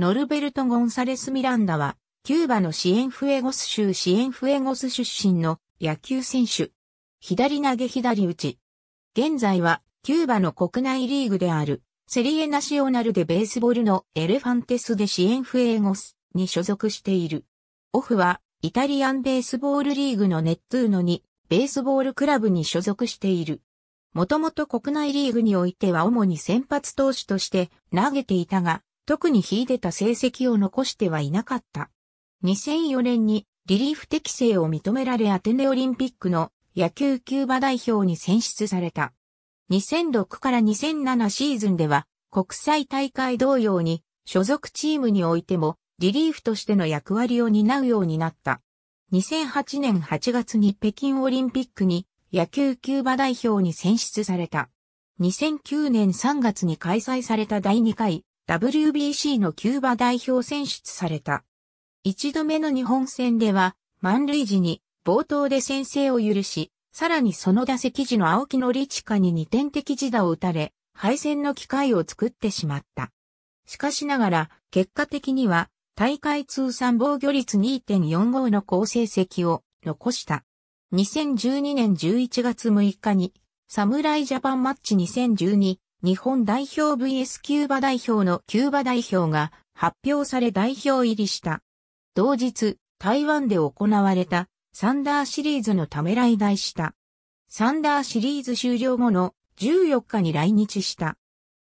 ノルベルト・ゴンサレス・ミランダは、キューバのシエンフエゴス州シエンフエゴス出身の野球選手。左投げ左打ち。現在は、キューバの国内リーグである、セリエナシオナルでベースボールのエレファンテスでシエンフエゴスに所属している。オフは、イタリアンベースボールリーグのネットゥーノに、ベースボールクラブに所属している。もともと国内リーグにおいては主に先発投手として投げていたが、特に秀でた成績を残してはいなかった。2004年にリリーフ適正を認められアテネオリンピックの野球キューバ代表に選出された。2006から2007シーズンでは国際大会同様に所属チームにおいてもリリーフとしての役割を担うようになった。2008年8月に北京オリンピックに野球キューバ代表に選出された。2009年3月に開催された第2回 WBC のキューバ代表選出された。一度目の日本戦では、満塁時に冒頭で先制を許し、さらにその打席時の青木のリチカに2点的自打を打たれ、敗戦の機会を作ってしまった。しかしながら、結果的には、大会通算防御率2.45の好成績を残した。2012年11月6日に、侍ジャパンマッチ2012日本代表 VS キューバ代表のキューバ代表が発表され代表入りした。同日、台湾で行われたサンダーシリーズのため来台した。サンダーシリーズ終了後の14日に来日した。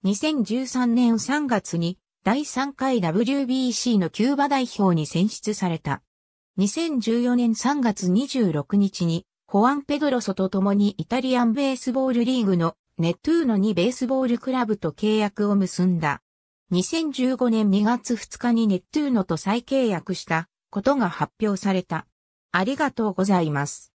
2013年3月に第3回 WBC のキューバ代表に選出された。2014年3月26日にホアン・ペドロソと共にイタリアンベースボールリーグのネトゥーノにベースボールクラブと契約を結んだ。2015年2月2日にネットゥーノと再契約したことが発表された。ありがとうございます。